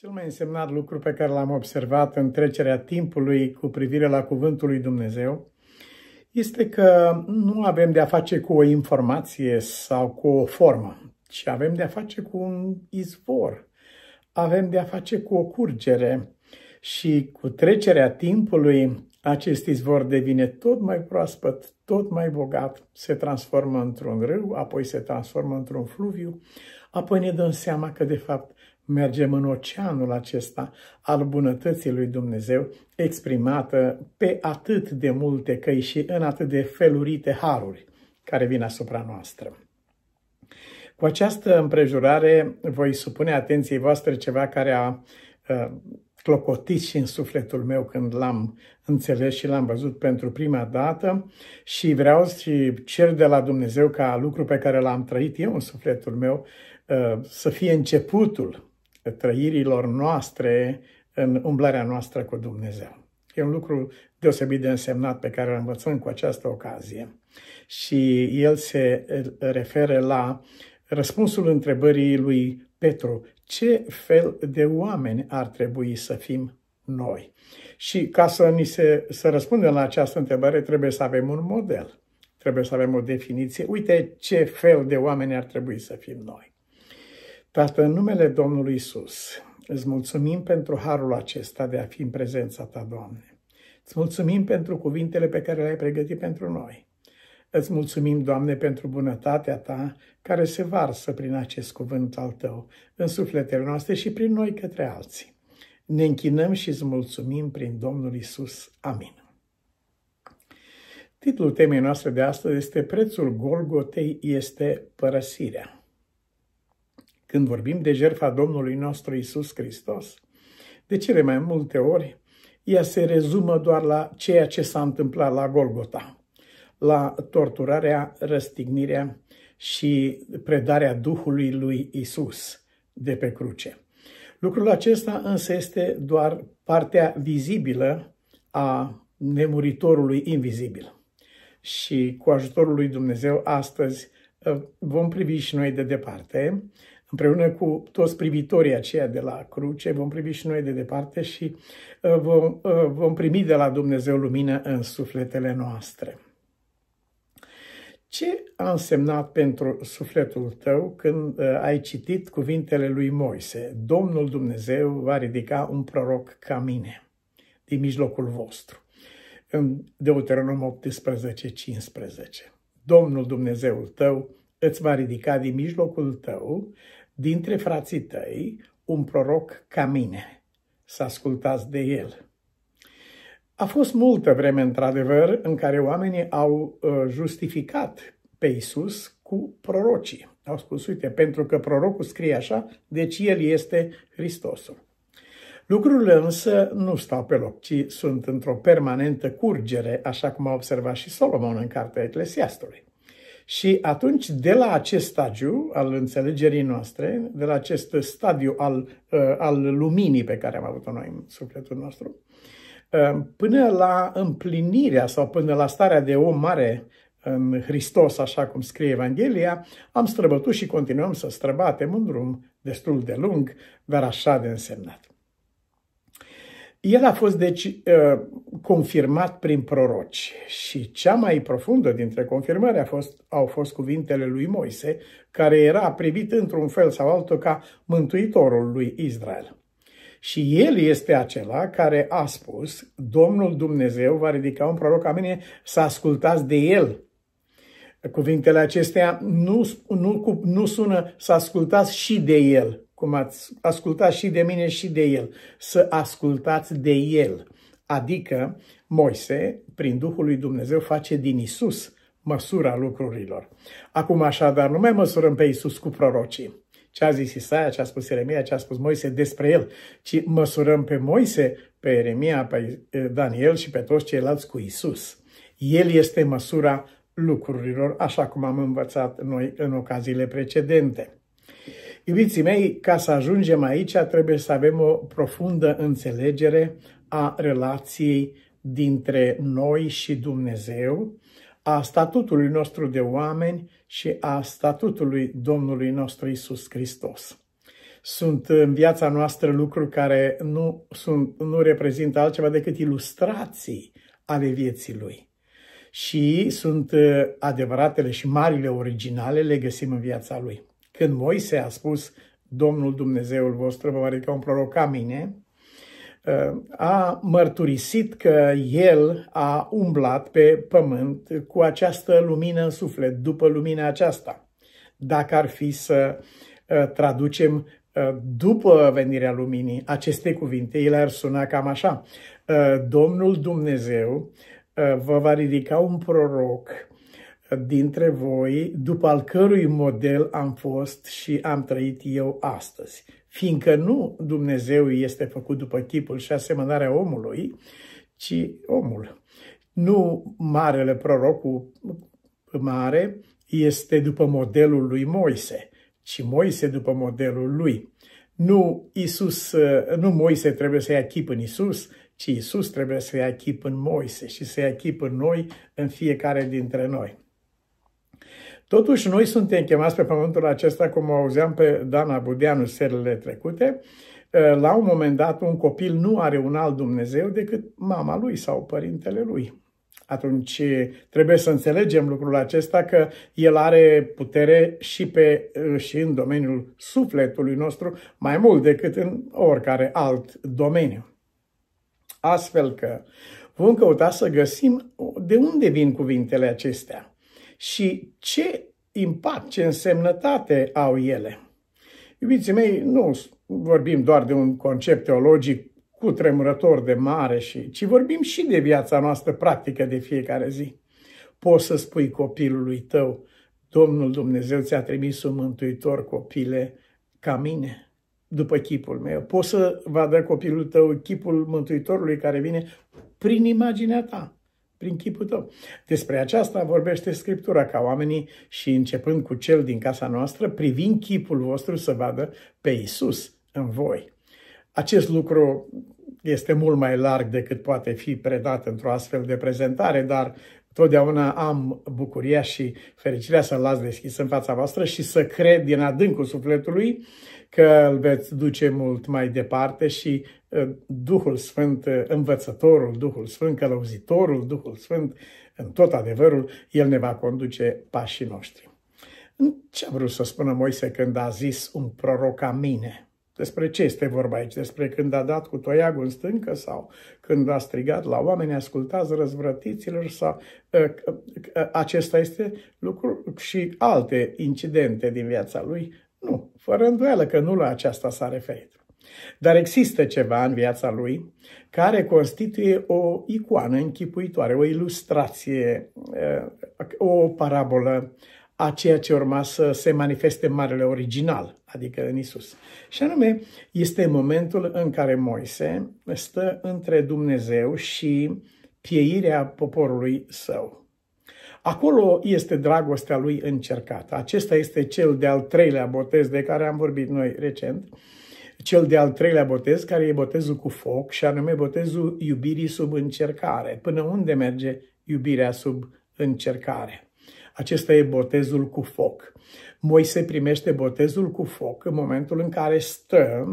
Cel mai însemnat lucru pe care l-am observat în trecerea timpului cu privire la Cuvântul lui Dumnezeu este că nu avem de a face cu o informație sau cu o formă, ci avem de a face cu un izvor, avem de a face cu o curgere și cu trecerea timpului acest izvor devine tot mai proaspăt, tot mai bogat, se transformă într-un râu, apoi se transformă într-un fluviu, apoi ne dăm seama că de fapt mergem în oceanul acesta al bunătății lui Dumnezeu, exprimată pe atât de multe căi și în atât de felurite haruri care vin asupra noastră. Cu această împrejurare voi supune atenției voastre ceva care a ă, clocotit și în sufletul meu când l-am înțeles și l-am văzut pentru prima dată și vreau și cer de la Dumnezeu ca lucru pe care l-am trăit eu în sufletul meu ă, să fie începutul trăirilor noastre în umblarea noastră cu Dumnezeu. E un lucru deosebit de însemnat pe care îl învățăm cu această ocazie. Și el se referă la răspunsul întrebării lui Petru, ce fel de oameni ar trebui să fim noi? Și ca să, ni se, să răspundem la această întrebare, trebuie să avem un model, trebuie să avem o definiție. Uite ce fel de oameni ar trebui să fim noi. Tată, în numele Domnului Isus, îți mulțumim pentru harul acesta de a fi în prezența ta, Doamne. Îți mulțumim pentru cuvintele pe care le-ai pregătit pentru noi. Îți mulțumim, Doamne, pentru bunătatea Ta care se varsă prin acest cuvânt al Tău în sufletele noastre și prin noi către alții. Ne închinăm și îți mulțumim prin Domnul Isus. Amin. Titlul temei noastre de astăzi este Prețul Golgotei este părăsirea când vorbim de jertfa Domnului nostru Isus Hristos, de cele mai multe ori, ea se rezumă doar la ceea ce s-a întâmplat la Golgota, la torturarea, răstignirea și predarea Duhului lui Isus de pe cruce. Lucrul acesta însă este doar partea vizibilă a nemuritorului invizibil. Și cu ajutorul lui Dumnezeu astăzi eh, vom privi și noi de departe împreună cu toți privitorii aceia de la cruce, vom privi și noi de departe și uh, vom, uh, vom primi de la Dumnezeu lumină în sufletele noastre. Ce a însemnat pentru sufletul tău când uh, ai citit cuvintele lui Moise? Domnul Dumnezeu va ridica un proroc ca mine din mijlocul vostru. În Deuteronom 18, 15. Domnul Dumnezeul tău îți va ridica din mijlocul tău dintre frații tăi un proroc ca mine, să ascultați de el. A fost multă vreme, într-adevăr, în care oamenii au uh, justificat pe Isus cu prorocii. Au spus, uite, pentru că prorocul scrie așa, deci el este Hristosul. Lucrurile însă nu stau pe loc, ci sunt într-o permanentă curgere, așa cum a observat și Solomon în cartea Eclesiastului. Și atunci, de la acest stadiu al înțelegerii noastre, de la acest stadiu al, uh, al luminii pe care am avut-o noi în sufletul nostru, uh, până la împlinirea sau până la starea de om mare în Hristos, așa cum scrie Evanghelia, am străbătut și continuăm să străbatem un drum destul de lung, dar așa de însemnat. El a fost, deci, ă, confirmat prin proroci și cea mai profundă dintre confirmări a fost, au fost cuvintele lui Moise, care era privit într-un fel sau altul ca mântuitorul lui Israel. Și el este acela care a spus, Domnul Dumnezeu va ridica un proroc ca mine să ascultați de el. Cuvintele acestea nu, nu, nu sună să ascultați și de el, cum ați ascultat și de mine și de el, să ascultați de el. Adică Moise, prin Duhul lui Dumnezeu, face din Isus măsura lucrurilor. Acum așadar, nu mai măsurăm pe Isus cu prorocii. Ce a zis Isaia, ce a spus Ieremia, ce a spus Moise despre el, ci măsurăm pe Moise, pe Ieremia, pe eh, Daniel și pe toți ceilalți cu Isus. El este măsura lucrurilor, așa cum am învățat noi în ocaziile precedente. Iubiții mei, ca să ajungem aici, trebuie să avem o profundă înțelegere a relației dintre noi și Dumnezeu, a statutului nostru de oameni și a statutului Domnului nostru Isus Hristos. Sunt în viața noastră lucruri care nu, sunt, nu reprezintă altceva decât ilustrații ale vieții Lui. Și sunt uh, adevăratele și marile originale, le găsim în viața Lui când Moise a spus Domnul Dumnezeul vostru vă va un proroc ca mine, ă, a mărturisit că el a umblat pe pământ cu această lumină în suflet, după lumina aceasta. Dacă ar fi să ă, traducem ă, după venirea luminii aceste cuvinte, ele ar suna cam așa. Domnul Dumnezeu vă va ridica un proroc dintre voi, după al cărui model am fost și am trăit eu astăzi. Fiindcă nu Dumnezeu este făcut după chipul și asemănarea omului, ci omul. Nu marele prorocul mare este după modelul lui Moise, ci Moise după modelul lui. Nu, Isus, nu Moise trebuie să ia chip în Isus, ci Isus trebuie să ia chip în Moise și să ia chip în noi, în fiecare dintre noi. Totuși, noi suntem chemați pe pământul acesta, cum auzeam pe Dana Budeanu serile trecute, ă, la un moment dat un copil nu are un alt Dumnezeu decât mama lui sau părintele lui. Atunci trebuie să înțelegem lucrul acesta că el are putere și, pe, ă, și în domeniul sufletului nostru mai mult decât în oricare alt domeniu. Astfel că vom căuta să găsim de unde vin cuvintele acestea și ce impact, ce însemnătate au ele. Iubiții mei, nu vorbim doar de un concept teologic cu tremurător de mare, și, ci vorbim și de viața noastră practică de fiecare zi. Poți să spui copilului tău, Domnul Dumnezeu ți-a trimis un mântuitor copile ca mine, după chipul meu. Poți să vadă copilul tău chipul Mântuitorului care vine prin imaginea ta prin chipul tău. Despre aceasta vorbește Scriptura, ca oamenii și începând cu cel din casa noastră, privind chipul vostru să vadă pe Isus în voi. Acest lucru este mult mai larg decât poate fi predat într-o astfel de prezentare, dar Totdeauna am bucuria și fericirea să-l las deschis în fața voastră și să cred din adâncul sufletului că îl veți duce mult mai departe și uh, Duhul Sfânt, uh, învățătorul, Duhul Sfânt, călăuzitorul, Duhul Sfânt, în tot adevărul, El ne va conduce pașii noștri. Ce a vrut să spună Moise când a zis un proroc mine? Despre ce este vorba aici? Despre când a dat cu toiagul în stâncă sau când a strigat la oameni, ascultați răzvrătiților sau ă, ă, ă, acesta este lucru și alte incidente din viața lui? Nu, fără îndoială că nu la aceasta s-a referit. Dar există ceva în viața lui care constituie o icoană închipuitoare, o ilustrație, o parabolă a ceea ce urma să se manifeste marele original, adică în Isus. Și anume, este momentul în care Moise stă între Dumnezeu și pieirea poporului său. Acolo este dragostea lui încercată. Acesta este cel de-al treilea botez de care am vorbit noi recent, cel de-al treilea botez, care e botezul cu foc și anume botezul iubirii sub încercare. Până unde merge iubirea sub încercare? Acesta e botezul cu foc. Moise primește botezul cu foc în momentul în care stă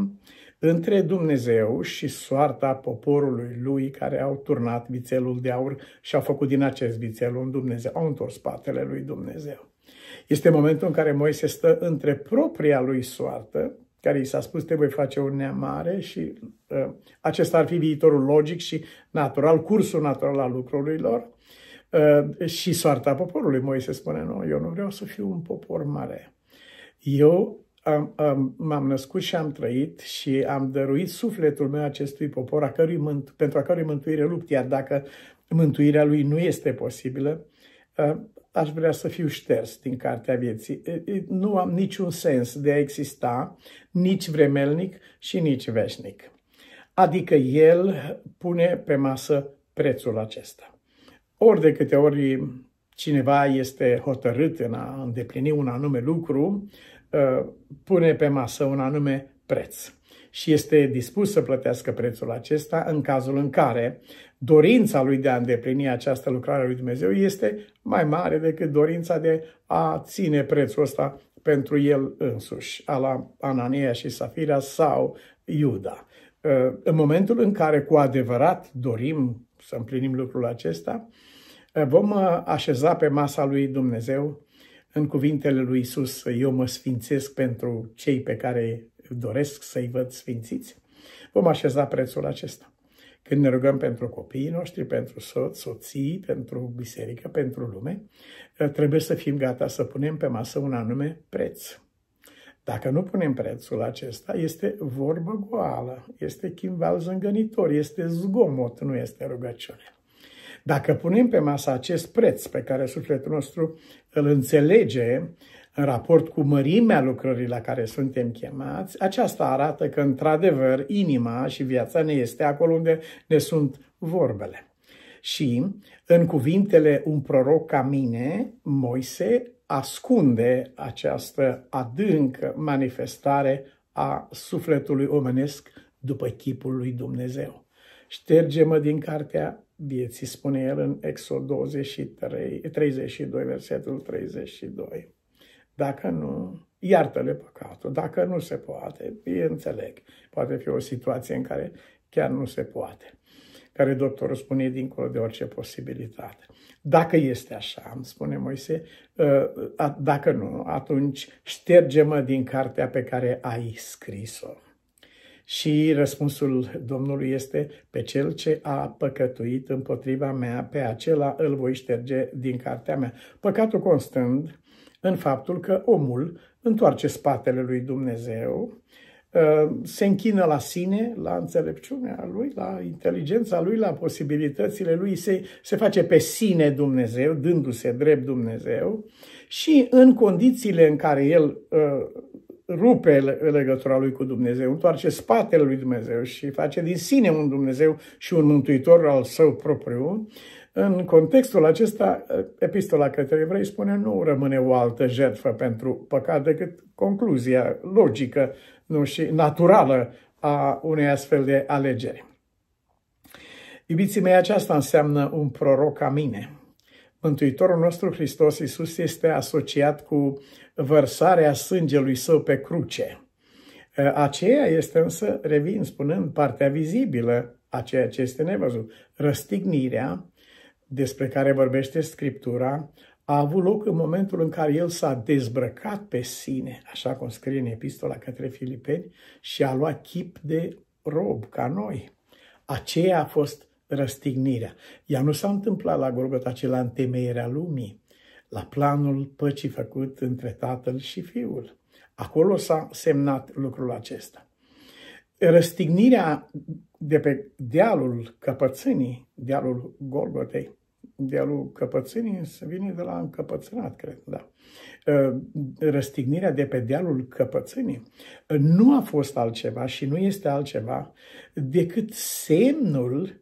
între Dumnezeu și soarta poporului lui care au turnat vițelul de aur și au făcut din acest vițel un Dumnezeu, au întors spatele lui Dumnezeu. Este momentul în care Moise stă între propria lui soartă, care i s-a spus te voi face un neam mare și uh, acesta ar fi viitorul logic și natural, cursul natural al lucrurilor, Uh, și soarta poporului. Moise spune, nu, eu nu vreau să fiu un popor mare. Eu am, am, m-am născut și am trăit și am dăruit sufletul meu acestui popor a cărui mânt, pentru a cărui mântuire lupt, iar dacă mântuirea lui nu este posibilă, uh, aș vrea să fiu șters din cartea vieții. Nu am niciun sens de a exista, nici vremelnic și nici veșnic. Adică el pune pe masă prețul acesta. Ori de câte ori cineva este hotărât în a îndeplini un anume lucru, ă, pune pe masă un anume preț și este dispus să plătească prețul acesta în cazul în care dorința lui de a îndeplini această lucrare a lui Dumnezeu este mai mare decât dorința de a ține prețul ăsta pentru el însuși, ala Anania și Safira sau Iuda. Ă, în momentul în care cu adevărat dorim să împlinim lucrul acesta, vom uh, așeza pe masa lui Dumnezeu în cuvintele lui Isus, eu mă sfințesc pentru cei pe care doresc să-i văd sfințiți, vom așeza prețul acesta. Când ne rugăm pentru copiii noștri, pentru soț, soții, pentru biserică, pentru lume, uh, trebuie să fim gata să punem pe masă un anume preț. Dacă nu punem prețul acesta, este vorbă goală, este chimval zângănitor, este zgomot, nu este rugăciune. Dacă punem pe masă acest preț pe care sufletul nostru îl înțelege în raport cu mărimea lucrării la care suntem chemați, aceasta arată că, într-adevăr, inima și viața ne este acolo unde ne sunt vorbele. Și, în cuvintele un proroc ca mine, Moise ascunde această adâncă manifestare a sufletului omenesc după chipul lui Dumnezeu. Șterge-mă din cartea vieții, spune el în Exod 23, 32, versetul 32. Dacă nu, iartă-le păcatul. Dacă nu se poate, e înțeleg. Poate fi o situație în care chiar nu se poate. Care doctorul spune dincolo de orice posibilitate. Dacă este așa, îmi spune Moise, ă, dacă nu, atunci șterge-mă din cartea pe care ai scris-o. Și răspunsul Domnului este, pe cel ce a păcătuit împotriva mea, pe acela îl voi șterge din cartea mea. Păcatul constând în faptul că omul întoarce spatele lui Dumnezeu, ă, se închină la sine, la înțelepciunea lui, la inteligența lui, la posibilitățile lui, se, se face pe sine Dumnezeu, dându-se drept Dumnezeu și în condițiile în care el ă, rupe legătura lui cu Dumnezeu, întoarce spatele lui Dumnezeu și face din sine un Dumnezeu și un mântuitor al său propriu, în contextul acesta, epistola către evrei spune nu rămâne o altă jertfă pentru păcat decât concluzia logică nu, și naturală a unei astfel de alegeri. Iubiții mei, aceasta înseamnă un proroc ca mine – Mântuitorul nostru Hristos Iisus este asociat cu vărsarea sângelui său pe cruce. Aceea este însă, revin spunând, partea vizibilă a ceea ce este nevăzut. Răstignirea, despre care vorbește Scriptura, a avut loc în momentul în care el s-a dezbrăcat pe sine, așa cum scrie în epistola către Filipeni, și a luat chip de rob, ca noi. Aceea a fost răstignirea. Ea nu s-a întâmplat la Golgota, ci la întemeierea lumii, la planul păcii făcut între tatăl și fiul. Acolo s-a semnat lucrul acesta. Răstignirea de pe dealul căpățânii, dealul Golgotei, dealul căpățânii se vine de la încăpățânat, cred, da. Ă, răstignirea de pe dealul căpățânii nu a fost altceva și nu este altceva decât semnul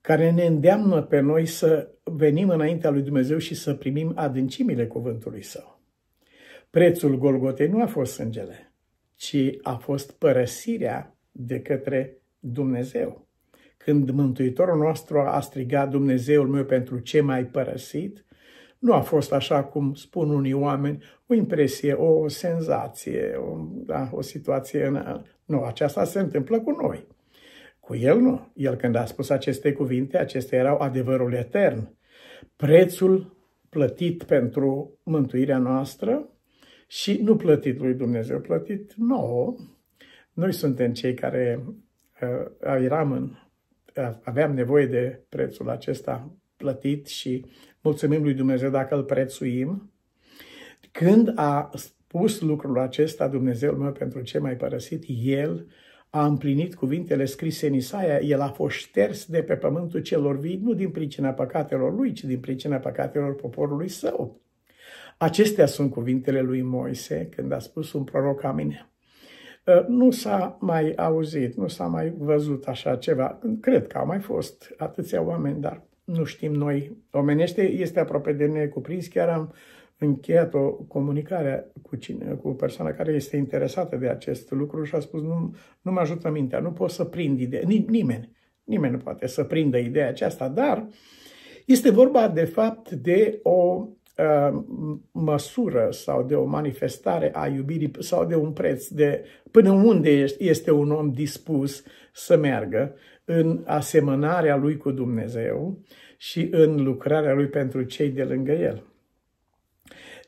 care ne îndeamnă pe noi să venim înaintea lui Dumnezeu și să primim adâncimile cuvântului său. Prețul Golgotei nu a fost sângele, ci a fost părăsirea de către Dumnezeu. Când Mântuitorul nostru a strigat Dumnezeul meu pentru ce mai părăsit, nu a fost așa cum spun unii oameni, o impresie, o senzație, o, da, o situație. În... Nu, aceasta se întâmplă cu noi. Cu el nu. El când a spus aceste cuvinte, acestea erau adevărul etern. Prețul plătit pentru mântuirea noastră și nu plătit lui Dumnezeu, plătit nouă. Noi suntem cei care uh, eram în, uh, aveam nevoie de prețul acesta plătit și mulțumim lui Dumnezeu dacă îl prețuim. Când a spus lucrul acesta Dumnezeul meu pentru ce mai părăsit, El a împlinit cuvintele scrise în Isaia, el a fost șters de pe pământul celor vii, nu din pricina păcatelor lui, ci din pricina păcatelor poporului său. Acestea sunt cuvintele lui Moise când a spus un proroc mine. Ă, nu s-a mai auzit, nu s-a mai văzut așa ceva. Cred că au mai fost atâția oameni, dar nu știm noi. Omenește este aproape de necuprins. Chiar am uh, încheiat o comunicare cu, cine, cu o persoană care este interesată de acest lucru și a spus nu, nu mă ajută mintea, nu pot să prind ideea, Nim- nimeni, nimeni nu poate să prindă ideea aceasta, dar este vorba de fapt de o uh, măsură sau de o manifestare a iubirii sau de un preț, de până unde este un om dispus să meargă în asemănarea lui cu Dumnezeu și în lucrarea lui pentru cei de lângă el.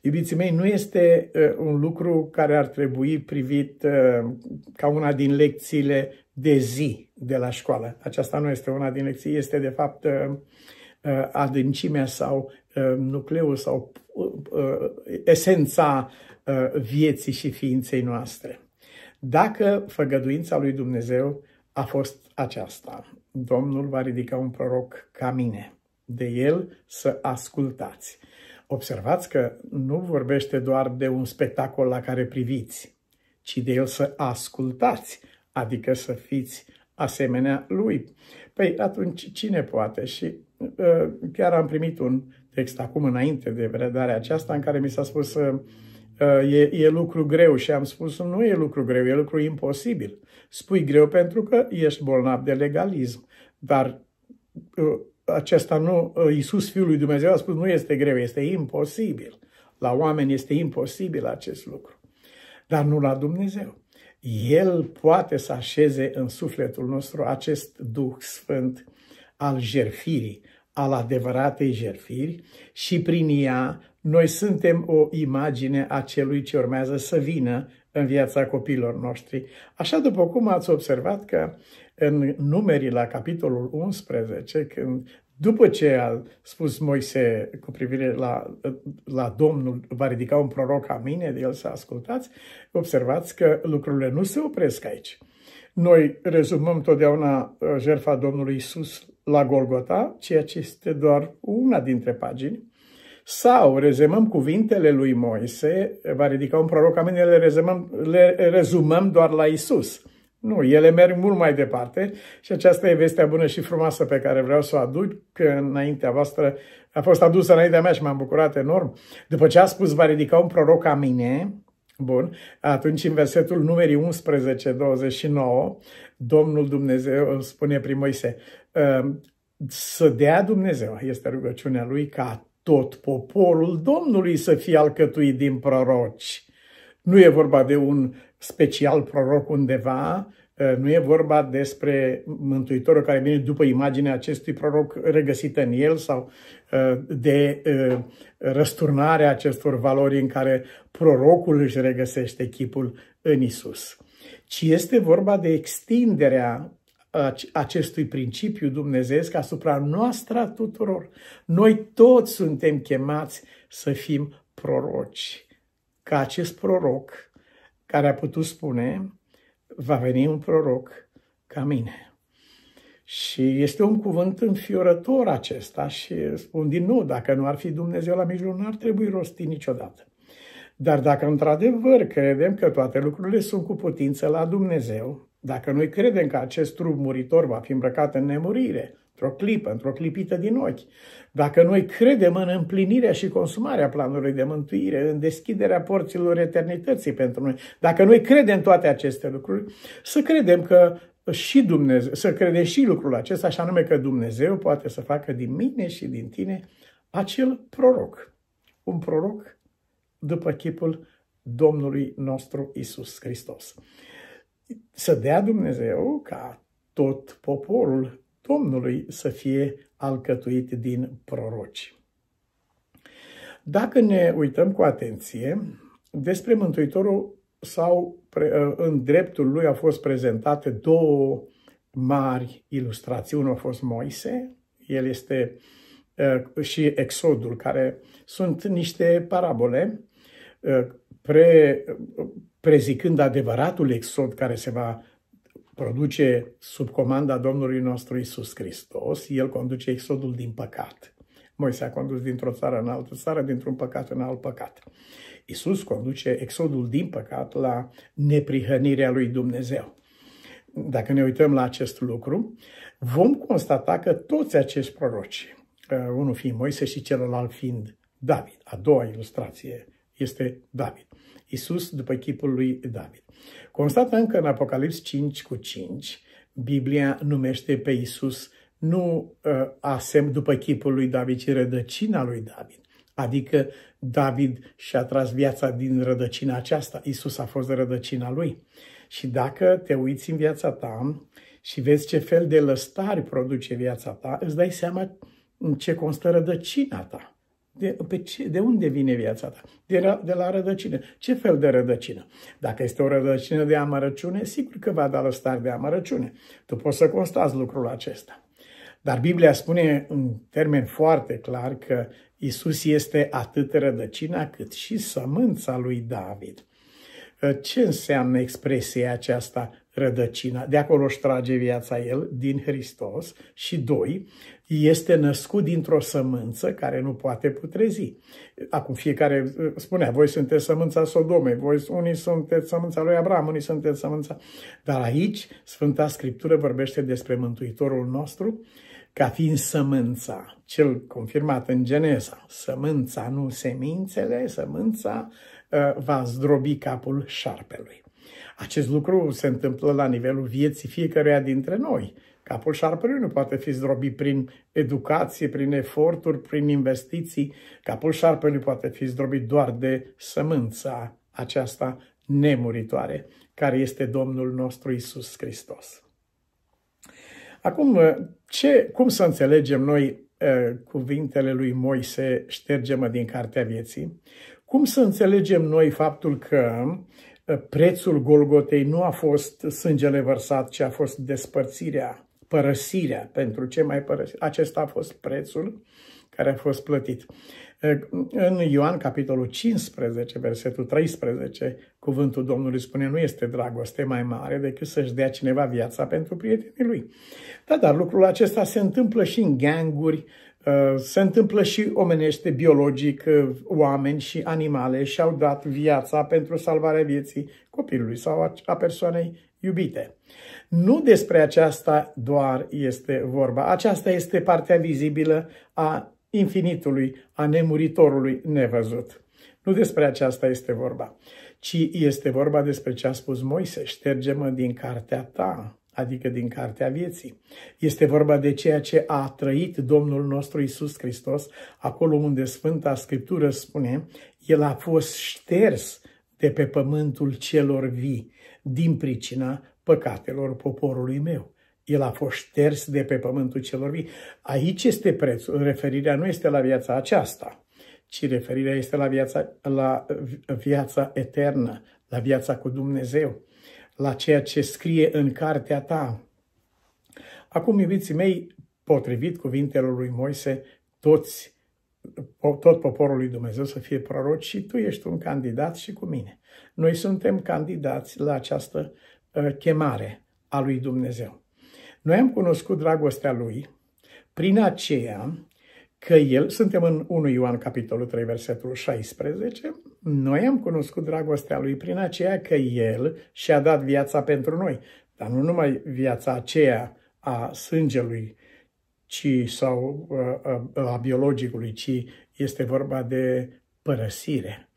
Iubiții mei, nu este uh, un lucru care ar trebui privit uh, ca una din lecțiile de zi de la școală. Aceasta nu este una din lecții, este de fapt uh, adâncimea sau nucleul sau esența vieții și ființei noastre. Dacă făgăduința lui Dumnezeu a fost aceasta, Domnul va ridica un proroc ca mine, de el să ascultați. Observați că nu vorbește doar de un spectacol la care priviți, ci de el să ascultați, adică să fiți asemenea lui. Păi atunci cine poate? Și uh, chiar am primit un text acum înainte de predarea aceasta în care mi s-a spus uh, e, e lucru greu și am spus nu e lucru greu, e lucru imposibil. Spui greu pentru că ești bolnav de legalism, dar acesta nu, uh, Iisus Fiul lui Dumnezeu a spus, nu este greu, este imposibil. La oameni este imposibil acest lucru, dar nu la Dumnezeu. El poate să așeze în sufletul nostru acest Duh Sfânt al jerfirii, al adevăratei jerfiri și prin ea noi suntem o imagine a celui ce urmează să vină în viața copiilor noștri. Așa după cum ați observat că în numerii la capitolul 11, când după ce a spus Moise cu privire la, la Domnul, va ridica un proroc a mine, de el să ascultați, observați că lucrurile nu se opresc aici. Noi rezumăm totdeauna uh, jertfa Domnului Isus la Golgota, ceea ce este doar una dintre pagini, sau rezumăm cuvintele lui Moise, va ridica un proroc a mine, le rezumăm, le rezumăm doar la Isus. Nu, ele merg mult mai departe și aceasta e vestea bună și frumoasă pe care vreau să o aduc, că înaintea voastră a fost adusă înaintea mea și m-am bucurat enorm. După ce a spus, va ridica un proroc ca mine, Bun. Atunci, în versetul numerii 11, 29, Domnul Dumnezeu spune prin Moise, ehm, să dea Dumnezeu, este rugăciunea lui, ca tot poporul Domnului să fie alcătuit din proroci. Nu e vorba de un special proroc undeva, Eh, nu e vorba despre Mântuitorul care vine după imaginea acestui proroc regăsită în el sau eh, de eh, răsturnarea acestor valori în care prorocul își regăsește chipul în Isus, ci este vorba de extinderea acestui principiu dumnezeiesc asupra noastră tuturor. Noi toți suntem chemați să fim proroci. Ca acest proroc care a putut spune va veni un proroc ca mine. Și este un cuvânt înfiorător acesta și spun din nou, dacă nu ar fi Dumnezeu la mijloc, n-ar trebui rostit niciodată. Dar dacă într-adevăr credem că toate lucrurile sunt cu putință la Dumnezeu, dacă noi credem că acest trup muritor va fi îmbrăcat în nemurire, într-o clipă, într-o clipită din ochi. Dacă noi credem în împlinirea și consumarea planului de mântuire, în deschiderea porților eternității pentru noi, dacă noi credem toate aceste lucruri, să credem că și Dumnezeu, să credem și lucrul acesta, așa nume că Dumnezeu poate să facă din mine și din tine acel proroc. Un proroc după chipul Domnului nostru Isus Hristos. Să dea Dumnezeu ca tot poporul Domnului să fie alcătuit din proroci. Dacă ne uităm cu atenție, despre Mântuitorul sau ă, în dreptul lui au fost prezentate două mari ilustrații. Unul a fost Moise, el este ă, și Exodul, care sunt niște parabole ă, pre, prezicând adevăratul exod care se va produce sub comanda Domnului nostru Isus Hristos, el conduce exodul din păcat. Moise a condus dintr-o țară în altă țară, dintr-un păcat în alt păcat. Isus conduce exodul din păcat la neprihănirea lui Dumnezeu. Dacă ne uităm la acest lucru, vom constata că toți acești proroci, unul fiind Moise și celălalt fiind David, a doua ilustrație este David. Isus după chipul lui David. Constată încă în Apocalips 5 cu 5, Biblia numește pe Isus nu uh, ă, asem după chipul lui David, ci rădăcina lui David. Adică David și-a tras viața din rădăcina aceasta. Isus a fost rădăcina lui. Și dacă te uiți în viața ta și vezi ce fel de lăstari produce viața ta, îți dai seama în ce constă rădăcina ta. De, pe ce, de unde vine viața ta? De, de la rădăcină. Ce fel de rădăcină? Dacă este o rădăcină de amărăciune, sigur că va da lăstari de amărăciune. Tu poți să constați lucrul acesta. Dar Biblia spune în termen foarte clar că Isus este atât rădăcina cât și sămânța lui David. Ă, ce înseamnă expresia aceasta rădăcina, de acolo își trage viața el din Hristos și doi, este născut dintr-o sămânță care nu poate putrezi. Acum fiecare uh, spunea, voi sunteți sămânța Sodomei, voi unii sunteți sămânța lui Abraham, unii sunteți sămânța... Dar aici Sfânta Scriptură vorbește despre Mântuitorul nostru ca fiind sămânța, cel confirmat în Geneza, sămânța, nu semințele, sămânța uh, va zdrobi capul șarpelui. Acest lucru se întâmplă la nivelul vieții fiecăruia dintre noi. Capul șarpelui nu poate fi zdrobit prin educație, prin eforturi, prin investiții. Capul șarpelui poate fi zdrobit doar de sămânța aceasta nemuritoare, care este Domnul nostru Isus Hristos. Acum, ce, cum să înțelegem noi cuvintele lui Moise, ștergemă din Cartea Vieții? Cum să înțelegem noi faptul că uh, prețul Golgotei nu a fost sângele vărsat, ci a fost despărțirea, părăsirea pentru ce mai părăsi. Acesta a fost prețul care a fost plătit. În Ioan, capitolul 15, versetul 13, cuvântul Domnului spune, nu este dragoste mai mare decât să-și dea cineva viața pentru prietenii lui. Da, dar lucrul acesta se întâmplă și în ganguri, Uh, se întâmplă și omenește biologic, uh, oameni și animale și-au dat viața pentru salvarea vieții copilului sau a persoanei iubite. Nu despre aceasta doar este vorba. Aceasta este partea vizibilă a infinitului, a nemuritorului nevăzut. Nu despre aceasta este vorba, ci este vorba despre ce a spus Moise, șterge-mă din cartea ta adică din Cartea Vieții. Este vorba de ceea ce a trăit Domnul nostru Isus Hristos, acolo unde Sfânta Scriptură spune, El a fost șters de pe pământul celor vii, din pricina păcatelor poporului meu. El a fost șters de pe pământul celor vii. Aici este prețul. Referirea nu este la viața aceasta, ci referirea este la viața, la viața eternă, la viața cu Dumnezeu la ceea ce scrie în cartea ta. Acum, iubiții mei, potrivit cuvintelor lui Moise, toți, tot poporul lui Dumnezeu să fie proroci și tu ești un candidat și cu mine. Noi suntem candidați la această uh, chemare a lui Dumnezeu. Noi am cunoscut dragostea lui prin aceea că el, suntem în 1 Ioan, capitolul 3, versetul 16, noi am cunoscut dragostea lui prin aceea că el și-a dat viața pentru noi. Dar nu numai viața aceea a sângelui, ci sau a, uh, a, uh, a biologicului, ci este vorba de părăsire.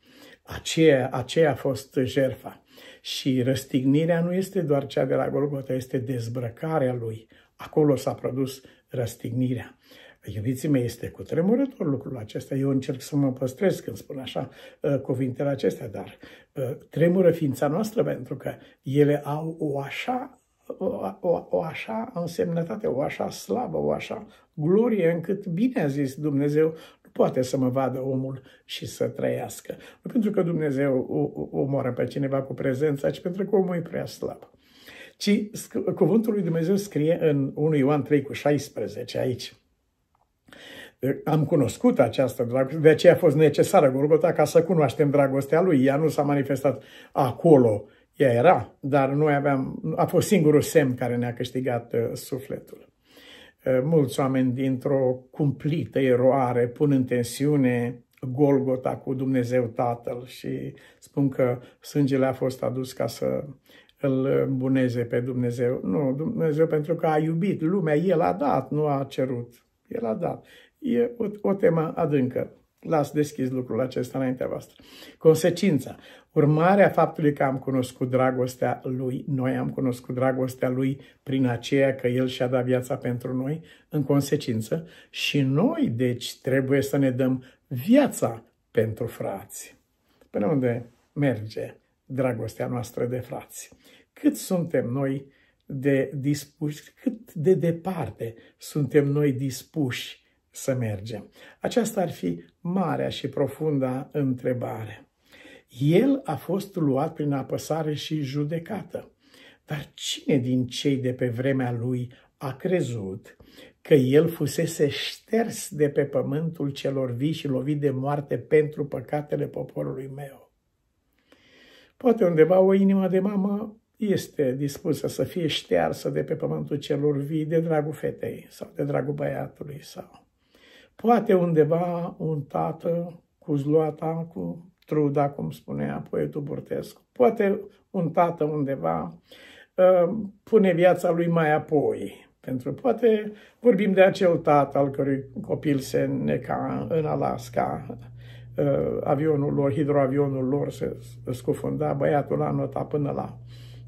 Aceea, aceea a fost jerfa. Și răstignirea nu este doar cea de la Golgota, este dezbrăcarea lui. Acolo s-a produs răstignirea. Iubiții mei, este cu tremurător lucrul acesta. Eu încerc să mă păstrez când spun așa uh, cuvintele acestea, dar uh, tremură ființa noastră pentru că ele au o așa o, o, o așa însemnătate, o așa slavă, o așa glorie, încât bine a zis Dumnezeu, nu poate să mă vadă omul și să trăiască. Nu pentru că Dumnezeu o, o, omoară pe cineva cu prezența, ci pentru că omul e prea slab. Ci cuvântul lui Dumnezeu scrie în 1 Ioan 3 cu 16 aici am cunoscut această dragoste, de aceea a fost necesară Golgota ca să cunoaștem dragostea lui. Ea nu s-a manifestat acolo, ea era, dar noi aveam, a fost singurul semn care ne-a câștigat uh, sufletul. Uh, mulți oameni dintr-o cumplită eroare pun în tensiune Golgota cu Dumnezeu Tatăl și spun că sângele a fost adus ca să îl buneze pe Dumnezeu. Nu, Dumnezeu pentru că a iubit lumea, El a dat, nu a cerut. El a dat. E o, o temă adâncă. Las deschis lucrul acesta înaintea voastră. Consecința, urmarea faptului că am cunoscut dragostea lui, noi am cunoscut dragostea lui prin aceea că el și-a dat viața pentru noi, în consecință, și noi, deci, trebuie să ne dăm viața pentru frați. Până unde merge dragostea noastră de frați? Cât suntem noi de dispuși, cât de departe suntem noi dispuși să mergem? Aceasta ar fi marea și profunda întrebare. El a fost luat prin apăsare și judecată. Dar cine din cei de pe vremea lui a crezut că el fusese șters de pe pământul celor vii și lovit de moarte pentru păcatele poporului meu? Poate undeva o inimă de mamă este dispusă să fie ștearsă de pe pământul celor vii de dragul fetei sau de dragul băiatului sau Poate undeva un tată cu zloata, cu truda, cum spunea poetul Burtescu, poate un tată undeva uh, pune viața lui mai apoi. Pentru poate vorbim de acel tată al cărui copil se neca în Alaska, uh, avionul lor, hidroavionul lor se scufunda, băiatul a notat până la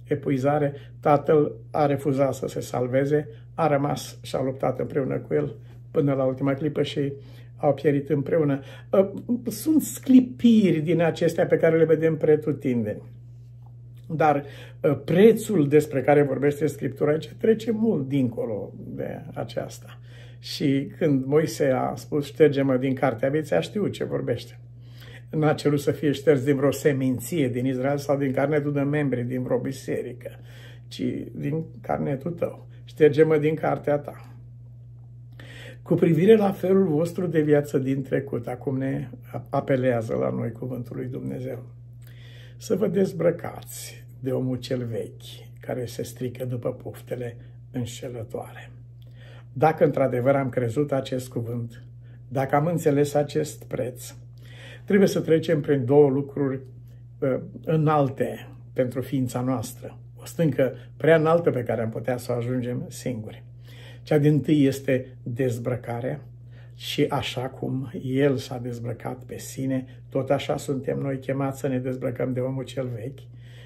epuizare, tatăl a refuzat să se salveze, a rămas și a luptat împreună cu el până la ultima clipă și au pierit împreună. Uh, sunt sclipiri din acestea pe care le vedem pretutindeni. Dar uh, prețul despre care vorbește Scriptura aici trece mult dincolo de aceasta. Și când Moise a spus șterge-mă din cartea vieții, a știut ce vorbește. N-a cerut să fie șters din vreo seminție din Israel sau din carnetul de membri din vreo biserică, ci din carnetul tău. Șterge-mă din cartea ta cu privire la felul vostru de viață din trecut, acum ne apelează la noi Cuvântul lui Dumnezeu, să vă dezbrăcați de omul cel vechi, care se strică după poftele înșelătoare. Dacă într-adevăr am crezut acest cuvânt, dacă am înțeles acest preț, trebuie să trecem prin două lucruri uh, înalte pentru ființa noastră. O stâncă prea înaltă pe care am putea să o ajungem singuri. Cea din tâi este dezbrăcarea și așa cum El s-a dezbrăcat pe sine, tot așa suntem noi chemați să ne dezbrăcăm de omul cel vechi.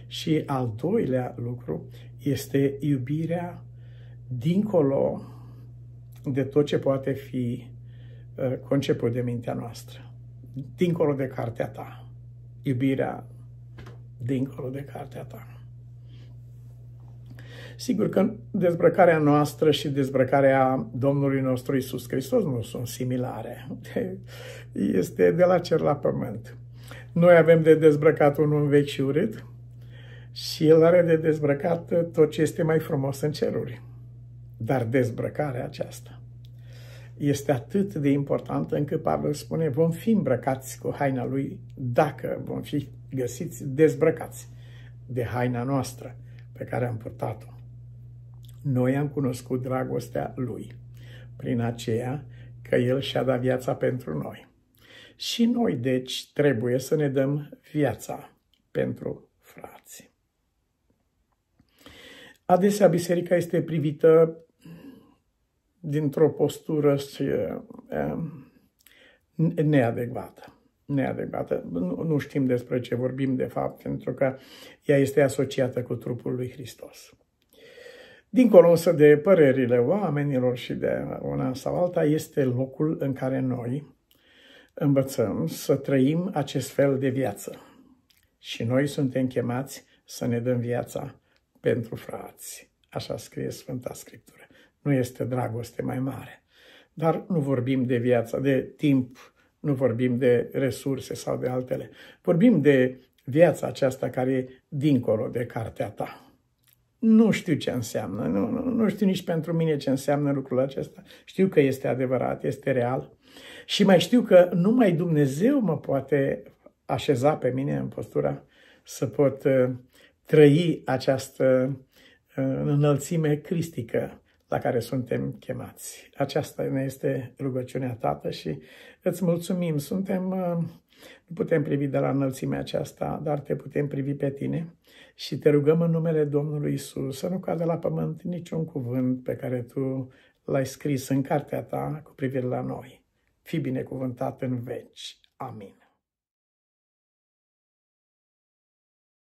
Și al doilea lucru este iubirea dincolo de tot ce poate fi ă, conceput de mintea noastră, dincolo de cartea ta, iubirea dincolo de cartea ta. Sigur că dezbrăcarea noastră și dezbrăcarea Domnului nostru Isus Hristos nu sunt similare. Este de la cer la pământ. Noi avem de dezbrăcat unul vechi și urât și el are de dezbrăcat tot ce este mai frumos în ceruri. Dar dezbrăcarea aceasta este atât de importantă încât Pavel spune vom fi îmbrăcați cu haina lui dacă vom fi găsiți dezbrăcați de haina noastră pe care am purtat-o. Noi am cunoscut dragostea Lui, prin aceea că El și-a dat viața pentru noi. Și noi, deci, trebuie să ne dăm viața pentru frați. Adesea, biserica este privită dintr-o postură ehm, neadecvată. Neadecvată. Nu știm despre ce vorbim, de fapt, pentru că ea este asociată cu trupul lui Hristos. Dincolo însă de părerile oamenilor și de una sau alta, este locul în care noi învățăm să trăim acest fel de viață. Și noi suntem chemați să ne dăm viața pentru frați. Așa scrie Sfânta Scriptură. Nu este dragoste mai mare. Dar nu vorbim de viața, de timp, nu vorbim de resurse sau de altele. Vorbim de viața aceasta care e dincolo de cartea ta nu știu ce înseamnă, nu, nu, nu știu nici pentru mine ce înseamnă lucrul acesta. Știu că este adevărat, este real și mai știu că numai Dumnezeu mă poate așeza pe mine în postura să pot uh, trăi această uh, înălțime cristică la care suntem chemați. Aceasta ne este rugăciunea Tată și îți mulțumim. Suntem uh, nu putem privi de la înălțimea aceasta, dar te putem privi pe tine și te rugăm în numele Domnului Isus să nu cadă la pământ niciun cuvânt pe care tu l-ai scris în cartea ta cu privire la noi. Fii binecuvântat în veci. Amin.